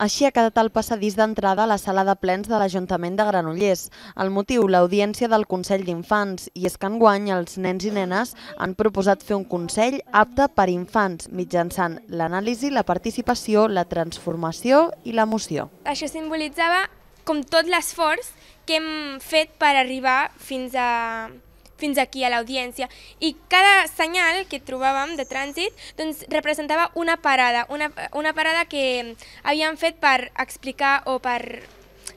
Així ha quedat el passadís d'entrada a la sala de plens de l'Ajuntament de Granollers. El motiu, l'audiència del Consell d'Infants, i és que enguany els nens i nenes han proposat fer un consell apte per infants mitjançant l'anàlisi, la participació, la transformació i l'emoció. Això simbolitzava com tot l'esforç que hem fet per arribar fins a fins aquí a l'audiència. I cada senyal que trobàvem de trànsit doncs, representava una parada, una, una parada que mm, havien fet per explicar o per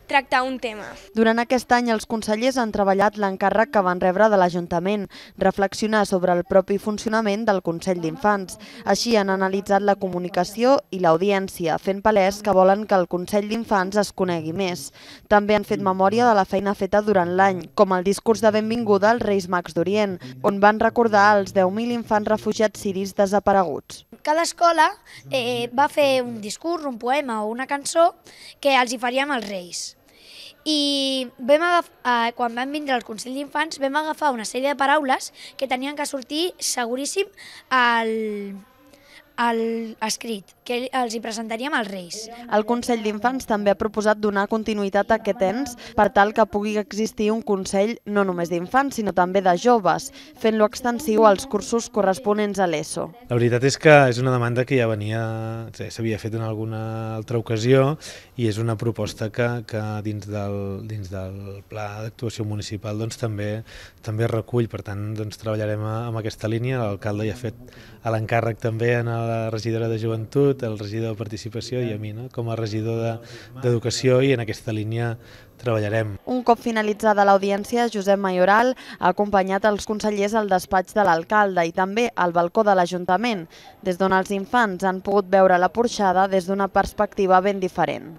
tractar un tema. Durant aquest any, els consellers han treballat l'encàrrec que van rebre de l'Ajuntament, reflexionar sobre el propi funcionament del Consell d'Infants. Així han analitzat la comunicació i l'audiència, fent palès que volen que el Consell d'Infants es conegui més. També han fet memòria de la feina feta durant l'any, com el discurs de benvinguda als Reis Mags d'Orient, on van recordar els 10.000 infants refugiats siris desapareguts. Cada escola eh, va fer un discurs, un poema o una cançó que els hi faríem als Reis i vam agafar, eh, quan van vindre al Consell d'Infants vam agafar una sèrie de paraules que tenien que sortir seguríssim al, el escrit, que els hi presentaríem als Reis. El Consell d'Infants també ha proposat donar continuïtat a aquest ens per tal que pugui existir un Consell no només d'infants, sinó també de joves, fent-lo extensiu als cursos corresponents a l'ESO. La veritat és que és una demanda que ja venia, s'havia fet en alguna altra ocasió i és una proposta que, que dins, del, dins del Pla d'Actuació Municipal doncs, també també recull. Per tant, doncs, treballarem amb aquesta línia. L'alcalde ja ha fet l'encàrrec també en el la regidora de Joventut, el regidor de Participació i a mi, no? com a regidor d'Educació de, i en aquesta línia treballarem. Un cop finalitzada l'audiència, Josep Mayoral ha acompanyat els consellers al despatx de l'alcalde i també al balcó de l'Ajuntament, des d'on els infants han pogut veure la porxada des d'una perspectiva ben diferent.